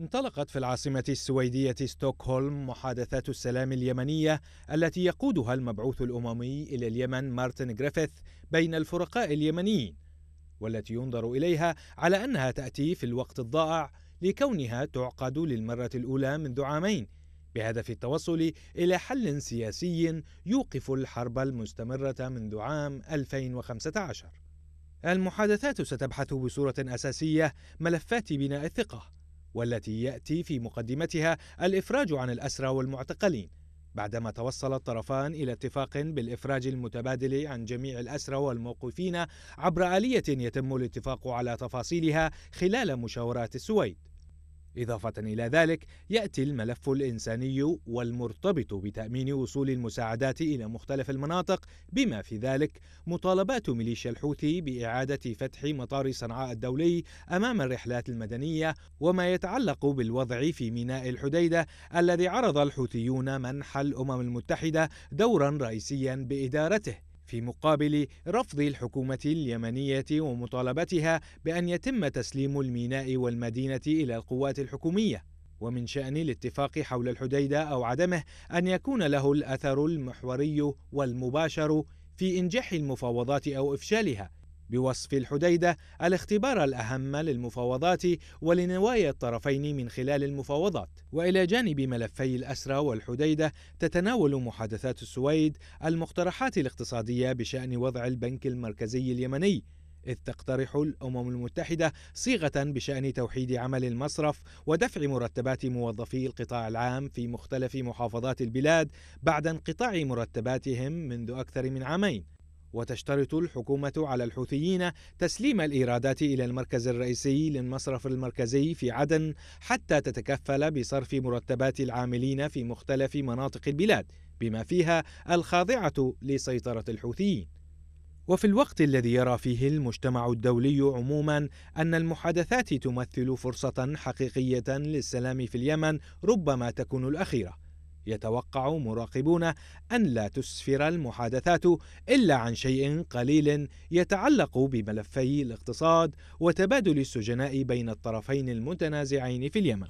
انطلقت في العاصمة السويدية ستوكهولم محادثات السلام اليمنية التي يقودها المبعوث الأممي إلى اليمن مارتن جريفيث بين الفرقاء اليمنيين والتي ينظر إليها على أنها تأتي في الوقت الضائع لكونها تعقد للمرة الأولى منذ عامين بهدف التوصل إلى حل سياسي يوقف الحرب المستمرة منذ عام 2015 المحادثات ستبحث بصورة أساسية ملفات بناء الثقة والتي ياتي في مقدمتها الافراج عن الاسرى والمعتقلين بعدما توصل الطرفان الى اتفاق بالافراج المتبادل عن جميع الاسرى والموقوفين عبر اليه يتم الاتفاق على تفاصيلها خلال مشاورات السويد إضافة إلى ذلك يأتي الملف الإنساني والمرتبط بتأمين وصول المساعدات إلى مختلف المناطق بما في ذلك مطالبات ميليشيا الحوثي بإعادة فتح مطار صنعاء الدولي أمام الرحلات المدنية وما يتعلق بالوضع في ميناء الحديدة الذي عرض الحوثيون منح الأمم المتحدة دورا رئيسيا بإدارته في مقابل رفض الحكومة اليمنية ومطالبتها بأن يتم تسليم الميناء والمدينة إلى القوات الحكومية ومن شأن الاتفاق حول الحديدة أو عدمه أن يكون له الأثر المحوري والمباشر في إنجاح المفاوضات أو إفشالها بوصف الحديدة الاختبار الأهم للمفاوضات ولنوايا الطرفين من خلال المفاوضات وإلى جانب ملفي الأسرة والحديدة تتناول محادثات السويد المقترحات الاقتصادية بشأن وضع البنك المركزي اليمني إذ تقترح الأمم المتحدة صيغة بشأن توحيد عمل المصرف ودفع مرتبات موظفي القطاع العام في مختلف محافظات البلاد بعد انقطاع مرتباتهم منذ أكثر من عامين وتشترط الحكومة على الحوثيين تسليم الإيرادات إلى المركز الرئيسي للمصرف المركزي في عدن حتى تتكفل بصرف مرتبات العاملين في مختلف مناطق البلاد بما فيها الخاضعة لسيطرة الحوثيين وفي الوقت الذي يرى فيه المجتمع الدولي عموما ان المحادثات تمثل فرصه حقيقيه للسلام في اليمن ربما تكون الاخيره يتوقع مراقبون أن لا تسفر المحادثات إلا عن شيء قليل يتعلق بملفي الاقتصاد وتبادل السجناء بين الطرفين المتنازعين في اليمن